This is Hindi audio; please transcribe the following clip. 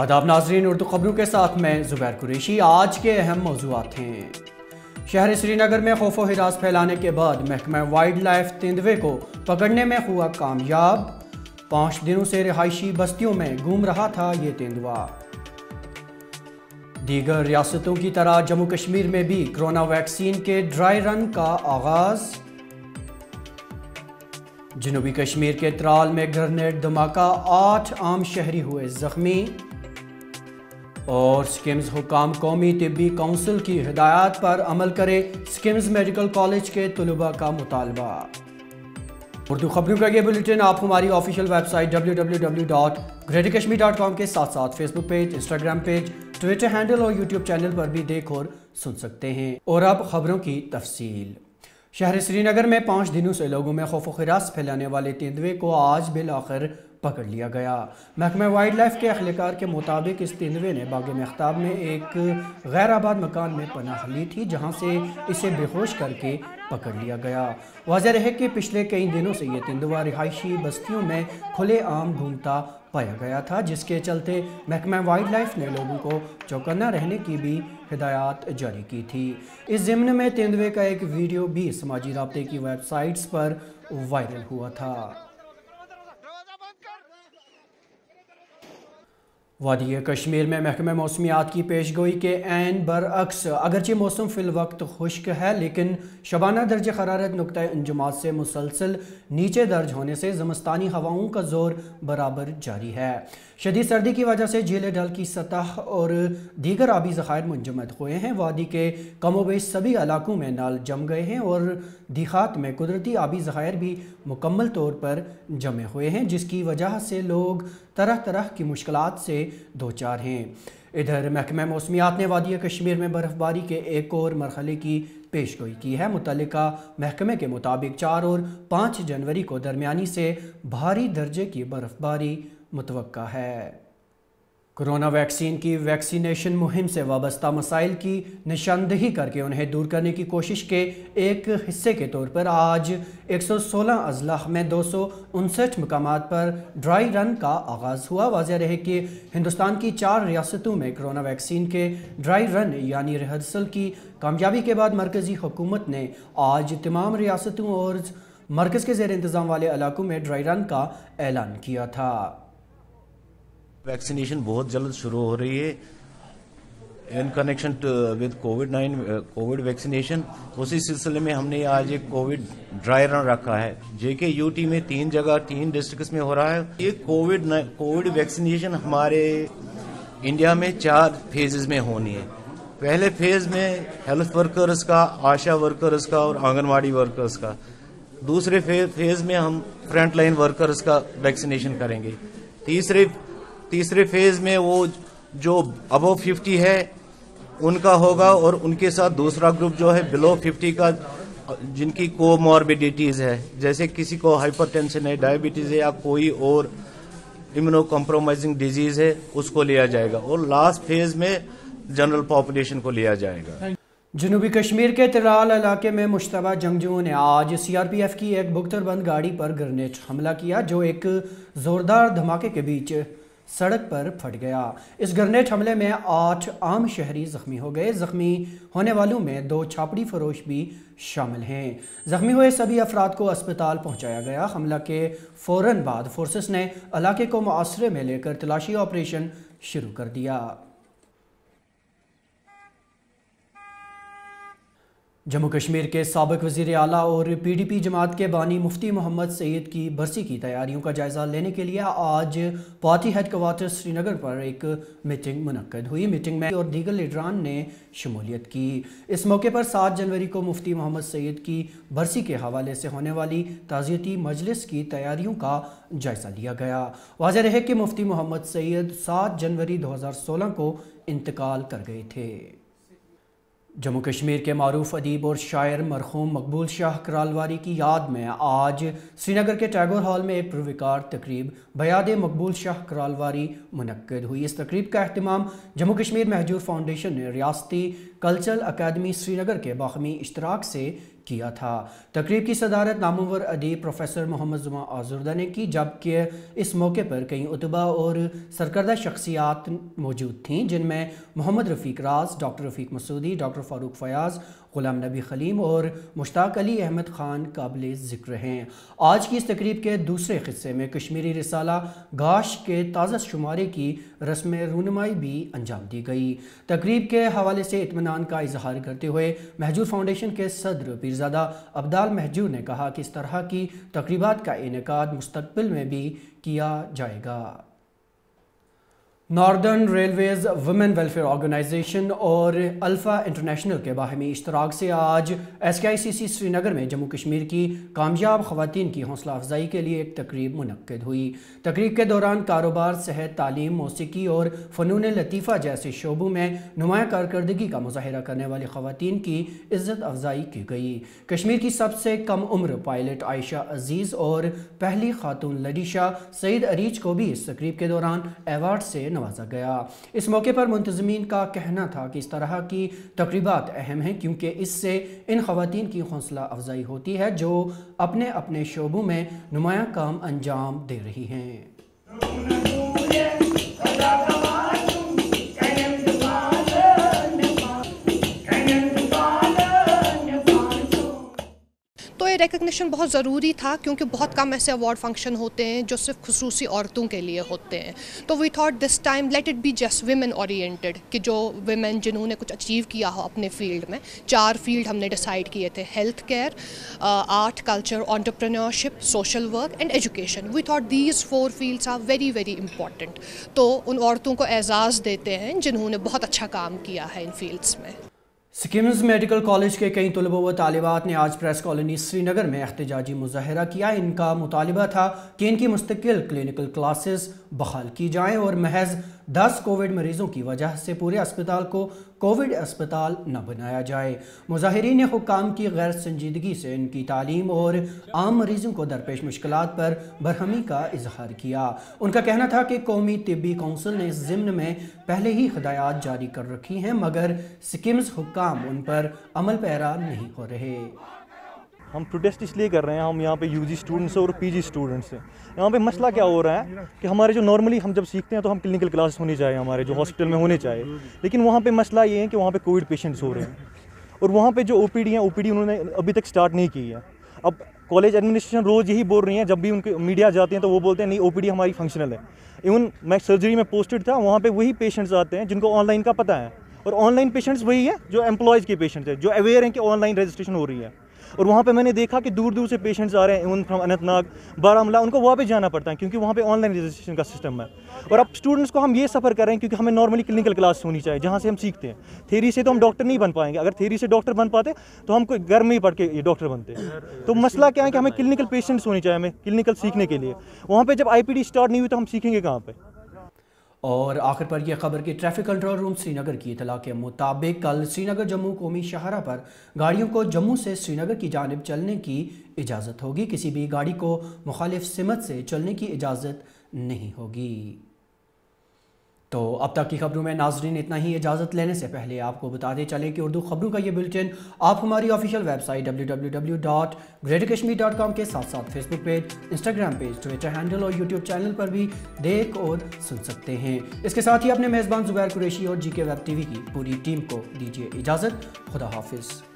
आदाब नाजरीन उर्दू खबरों के साथ मैं ज़ुबैर कुरेशी आज के अहम मौजूद हैं शहर श्रीनगर में खौफ हिरास फैलाने के बाद महकमा वाइल्ड लाइफ तेंदवे को पकड़ने में हुआ कामयाब पाँच दिनों से रिहायशी बस्तियों में घूम रहा था ये तेंदुआ दीगर रियासतों की तरह जम्मू कश्मीर में भी कोरोना वैक्सीन के ड्राई रन का आगाज़ जनूबी कश्मीर के त्राल में ग्रनेड धमाका आठ आम शहरी हुए जख्मी और स्किम्स हुकाम कौमी तबी काउंसिल की हिदायत पर अमल करे स्किम्स मेडिकल कॉलेज के तलबा का मुतालबा उर्दू खबरों का ये बुलेटिन आप हमारी official website W W W dot Greater Kashmir dot com के साथ साथ Facebook page Instagram page Twitter handle और यूट्यूब चैनल पर भी देख और सुन सकते हैं और अब खबरों की तफसील शहर श्रीनगर में पाँच दिनों से लोगों में खौफ व खरास फैलाने वाले तेंदुए को आज बिल आखिर पकड़ लिया गया महकमे वाइल्ड लाइफ के अहलकार के मुताबिक इस तेंदुए ने बाग मेहताब में एक गैर आबाद मकान में पनाह ली थी जहाँ से इसे बेहोश करके पकड़ लिया गया वाजह रहे कि पिछले कई दिनों से यह तेंदुआ रिहायशी बस्तियों में खुलेआम घूमता पाया गया था जिसके चलते महकमा वाइल्ड लाइफ ने लोगों को चौकन्ना रहने की भी हिदायत जारी की थी इस ज़िमन में तेंदुए का एक वीडियो भी समाजी रबते की वेबसाइट्स पर वायरल हुआ था वादी कश्मीर में महकमे मौसमियात की पेश गोई के एन बरअक्स अगरचे मौसम वक्त खुश्क है लेकिन शबाना दर्ज हरारत नुकतः अंजुमात से मुसलसल नीचे दर्ज होने से ज़मस्तानी हवाओं का ज़ोर बराबर जारी है शदी सर्दी की वजह से झील डल की सतह और दीगर आबी ज़ख़ायर मुंजमद हुए हैं वादी के कमोबेश सभी इलाकों में नाल जम गए हैं और दिखात में कुदरती आबी ज़ाहिर भी मुकम्मल तौर पर जमे हुए हैं जिसकी वजह से लोग तरह तरह की मुश्किल से दो चार हैं इधर महकमा मौसमियात ने वादी कश्मीर में बर्फ़बारी के एक और मरहले की पेश गोई की है मुतल महकमे के मुताबिक चार और पाँच जनवरी को दरमिया से भारी दर्जे की बर्फ़बारी मुतव है कोरोना वैक्सीन की वैक्सीनेशन मुहिम से वाबस्ता मसाइल की निशानदेही करके उन्हें दूर करने की कोशिश के एक हिस्से के तौर पर आज 116 अजला में दो सौ उनसठ मकाम पर ड्राई रन का आगाज़ हुआ वाजह रहे कि हिंदुस्तान की चार रियासतों में कोरोना वैक्सीन के ड्राई रन यानी रिहर्सल की कामयाबी के बाद मरकज़ी हुकूमत ने आज तमाम रियासतों और मरकज़ के जेर इंतज़ाम वाले इलाकों में ड्राई रन का ऐलान किया था वैक्सीनेशन बहुत जल्द शुरू हो रही है in connection with covid nine covid vaccination उसी सिलसिले में हमने आज एक कोविड ड्राई रन रखा है जेके यूटी में तीन जगह तीन डिस्ट्रिक्ट्स में हो रहा है ये कोविड कोविड वैक्सीनेशन हमारे इंडिया में चार फेजेस में होनी है पहले फेज में हेल्थ वर्कर्स का आशा वर्कर्स का और आंगनवाड़ी वर्कर्स का दूसरे फेज में हम फ्रंट लाइन वर्कर्स का वैक्सीनेशन करेंगे तीसरे तीसरे फेज में वो जो अबव फिफ्टी है उनका होगा और उनके साथ दूसरा ग्रुप जो है बिलो फिफ्टी का जिनकी कोमॉर्बिडिटीज़ है जैसे किसी को हाइपरटेंशन है डायबिटीज़ है या कोई और इम्यूनो कॉम्प्रोमाइजिंग डिजीज़ है उसको लिया जाएगा और लास्ट फेज में जनरल पॉपुलेशन को लिया जाएगा जनूबी कश्मीर के तिराल इलाके में मुशतबा जंगजुओं ने आज सी आर पी एफ की एक बुख्तरबंद गाड़ी पर ग्रेनेड हमला किया जो एक ज़ोरदार धमाके के बीच सड़क पर फट गया इस ग्रनेड हमले में आठ आम शहरी जख्मी हो गए जख्मी होने वालों में दो छापड़ी फरोश भी शामिल हैं जख्मी हुए सभी अफराद को अस्पताल पहुंचाया गया हमला के फौरन बाद फोर्सेस ने इलाके को मासरे में लेकर तलाशी ऑपरेशन शुरू कर दिया जम्मू कश्मीर के सबक वजीर अला और पी डी पी जमात के बानी मुफ्ती मोहम्मद सैद की बरसी की तैयारियों का जायज़ा लेने के लिए आज पार्टी हेड क्वार्टर श्रीनगर पर एक मीटिंग मुनद हुई मीटिंग में और दीगर लीडरान ने शमूलियत की इस मौके पर सात जनवरी को मुफ्ती मोहम्मद सैद की बरसी के हवाले से होने वाली ताज़ियती मजलिस की तैयारियों का जायज़ा लिया गया वाजह रहे कि मुफ्ती मोहम्मद सैद सात जनवरी दो हज़ार सोलह को इंतकाल कर गए थे जम्मू कश्मीर के मरूफ अदीब और शायर मरहूम मकबूल शाह करालवारी की याद में आज श्रीनगर के टैगोर हॉल में एक प्रविकार तकरीब बयाद मकबूल शाह करालवारी मनक़द हुई इस तकरीब का अहतमाम जम्मू कश्मीर महजूर फाउंडेशन ने रियाती कल्चरल अकेदमी श्रीनगर के बाहमी इश्तराक से किया था तकरीब की सदारत नामवर अदीब प्रोफेसर मोहम्मद जुमा आजुर्दा ने की जबकि इस मौके पर कई उतबा और सरकर्दा शख्सियात मौजूद थीं जिनमें मोहम्मद रफ़ीक राज डॉक्टर रफ़ीक मसूदी डॉक्टर फ़ारूक फ़याज़ ग़ुलाम नबी खलीम और मुश्ताक अली अहमद ख़ान काबिल ज़िक्र हैं आज की इस तकरीब के दूसरे हिस्से में कश्मीरी रिसाला गाश के ताज़ा शुमारे की रस्म रूनमाई भी अंजाम दी गई तकरीब के हवाले से इतमान का इजहार करते हुए महजूर फाउंडेशन के सदर पीरजादा अब्दाल महजूर ने कहा कि इस तरह की तकरीबा का इनका मुस्तबिल में भी किया जाएगा northern railways women welfare organisation और अल्फ़ा इंटरनेशनल के बाहमी इश्तराक से आज एस के आई सी सी श्रीनगर में जम्मू कश्मीर की कामयाब खुवान की हौसला अफजाई के लिए एक तकरीब मनद हुई तकरीब के दौरान कारोबार सेहत तालीम मौसीकी और फ़नून लतीफ़ा जैसे शोबों में नुमाया कारकर्दगी का मुजाहरा करने वाली खुवान की इज्जत अफजाई की गई कश्मीर की सबसे कम उम्र पायलट आयशा अजीज़ और पहली खातून लडीशा सईद अरीज को भी इस तकरीब के दौरान एवार्ड से नवाजा गया इस मौके पर मुंतजमीन का कहना था कि इस तरह की तकरीबा अहम हैं क्योंकि इससे इन खातन की हौसला अफजाई होती है जो अपने अपने शोबों में नुमाया काम अंजाम दे रही हैं रिकग्निशन बहुत ज़रूरी था क्योंकि बहुत कम ऐसे अवार्ड फंक्शन होते हैं जो सिर्फ खसूसी औरतों के लिए होते हैं तो we thought this time let it be just women oriented कि जो वेमेन जिन्होंने कुछ अचीव किया हो अपने फील्ड में चार फील्ड हमने डिसाइड किए थे health care art culture entrepreneurship social work and education we thought these four fields are very very important तो उन औरतों को एजाज़ देते हैं जिन्होंने बहुत अच्छा काम किया है इन फील्ड्स में सिकिम्स मेडिकल कॉलेज के कई तलबा व तालबात ने आज प्रेस कॉलोनी श्रीनगर में एहतजाजी मुजाहरा किया इनका मुतालबा था कि इनकी मुस्तकिल क्लिनिकल क्लासेस बहाल की जाएँ और महज दस कोविड मरीजों की वजह से पूरे अस्पताल को कोविड अस्पताल न बनाया जाए मुजाहरीन ने हुकाम की गैर संजीदगी से इनकी तालीम और आम मरीजों को दरपेश मुश्किल पर बरहमी का इजहार किया उनका कहना था कि कौमी तबी कौंसिल ने इस ज़िम्न में पहले ही हदायत जारी कर रखी हैं मगर सिकिम्स हुकाम उन पर अमल पैरा नहीं हो रहे हम प्रोटेस्ट इसलिए कर रहे हैं हम यहाँ पे यूजी स्टूडेंट्स हैं और पीजी स्टूडेंट्स हैं यहाँ पे मसला क्या हो रहा है कि हमारे जो नॉर्मली हम जब सीखते हैं तो हम क्लिनिकल क्लासेस होनी चाहिए हमारे जो हॉस्पिटल में होने चाहिए लेकिन वहाँ पे मसला ये है कि वहाँ पे कोविड पेशेंट्स हो रहे हैं और वहाँ पर जो ओ पी हैं ओ उन्होंने अभी तक स्टार्ट नहीं की है अब कॉलेज एडमिनिस्ट्रेशन रोज़ यही बोल रही हैं जब भी उनके मीडिया जाते हैं तो वो बोलते हैं नहीं ओ हमारी फंक्शनल है इवन मैं सर्जरी में पोस्टेड था वहाँ पर वही पेशेंट्स आते हैं जिनको ऑनलाइन का पता है और ऑनलाइन पेशेंट्स वही है जो एम्प्लॉयज़ के पेशेंट्स हैं जो अवेयर हैं कि ऑनलाइन रजिस्ट्रेशन हो रही है और वहाँ पर मैंने देखा कि दूर दूर से पेशेंट्स आ रहे हैं इवन फ्रॉम अनंतनाग बारामला उनको पर जाना पड़ता है क्योंकि वहाँ पर ऑनलाइन रजिस्ट्रेशन का सिस्टम है और अब स्टूडेंट्स को हम ये सफ़र कर रहे हैं क्योंकि हमें नॉर्मली क्लिनिकल क्लास होनी चाहिए जहाँ से हम सीखते हैं थेरी से तो हम डॉक्टर नहीं बन पाएंगे अगर थेरी से डॉक्टर बन पाते तो हम कोई घर में ही पढ़ के डॉक्टर बनते तो मसला क्या है कि हमें क्लिनिकल पेशेंट्स होनी चाहिए हमें क्लिनिकल सीखने के लिए वहाँ पर जब आई स्टार्ट नहीं हुई तो हम सीखेंगे कहाँ पर और आखिर पर यह खबर कि ट्रैफिक कंट्रोल रूम श्रीनगर की इतला के मुताबिक कल श्रीनगर जम्मू कौमी शाहरा पर गाड़ियों को जम्मू से श्रीनगर की जानब चलने की इजाज़त होगी किसी भी गाड़ी को मुखालिफ सिमत से चलने की इजाज़त नहीं होगी तो अब तक की खबरों में नाजरीन इतना ही इजाज़त लेने से पहले आपको बताते चलें कि उर्दू खबरों का ये बुलेटिन आप हमारी ऑफिशियल वेबसाइट कॉम के साथ साथ Facebook page Instagram page Twitter handle और यूट्यूब चैनल पर भी देख और सुन सकते हैं इसके साथ ही अपने मेज़बान जुबैर कुरेशी और जी के वेब वी की पूरी टीम को दीजिए इजाज़त खुदा हाफिज़